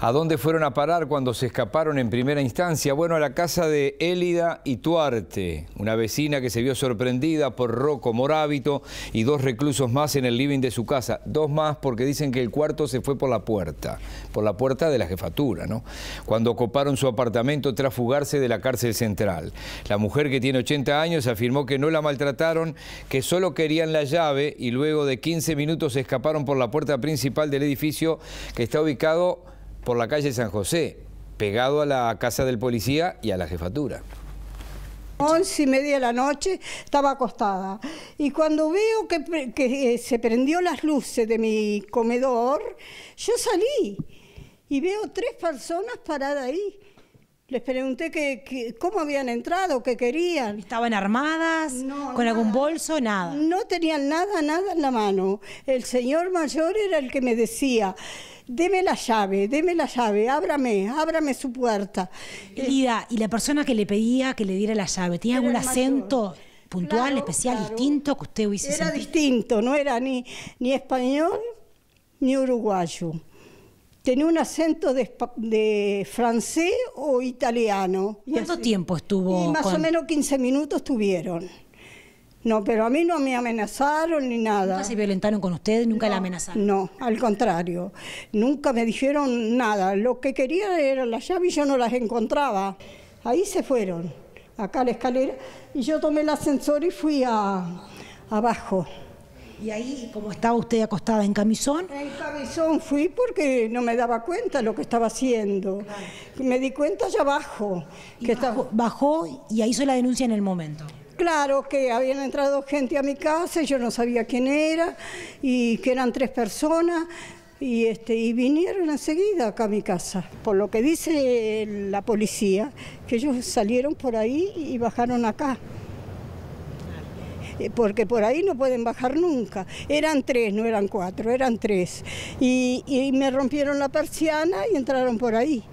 ¿A dónde fueron a parar cuando se escaparon en primera instancia? Bueno, a la casa de Élida y Tuarte, una vecina que se vio sorprendida por Rocco Morábito y dos reclusos más en el living de su casa. Dos más porque dicen que el cuarto se fue por la puerta, por la puerta de la jefatura, ¿no? Cuando ocuparon su apartamento tras fugarse de la cárcel central. La mujer que tiene 80 años afirmó que no la maltrataron, que solo querían la llave y luego de 15 minutos se escaparon por la puerta principal del edificio que está ubicado por la calle San José, pegado a la casa del policía y a la jefatura. Once y media de la noche estaba acostada y cuando veo que, eh, se prendió las luces de mi comedor, yo salí y veo tres personas paradas ahí. Les pregunté que, cómo habían entrado, qué querían. ¿Estaban armadas? ¿Con algún bolso? Nada. No tenían nada, nada en la mano. El señor mayor era el que me decía, deme la llave, deme la llave, ábrame, ábrame su puerta. Lida, ¿y la persona que le pedía que le diera la llave, tenía algún acento? puntual, especial, distinto que usted hubiese Era distinto, no era ni, ni español ni uruguayo tenía un acento de, francés o italiano. ¿Cuánto tiempo estuvo? Y más o menos 15 minutos tuvieron. No, pero a mí no me amenazaron ni nada. ¿Nunca se violentaron con usted? ¿Nunca le la amenazaron? No, al contrario. Nunca me dijeron nada. Lo que quería era las llaves y yo no las encontraba. Ahí se fueron, acá a la escalera. Y yo tomé el ascensor y fui a, abajo. ¿Y ahí, como estaba usted acostada en camisón? En camisón fui porque no me daba cuenta lo que estaba haciendo. Me di cuenta allá abajo. que bajó, estaba... bajó y hizo la denuncia en el momento. Claro que habían entrado gente a mi casa, y yo no sabía quién era y que eran tres personas y, este, y vinieron enseguida acá a mi casa. Por lo que dice la policía, que ellos salieron por ahí y bajaron acá. Eh, porque por ahí no pueden bajar nunca. Eran tres, no eran cuatro, eran tres. Y, me rompieron la persiana y entraron por ahí.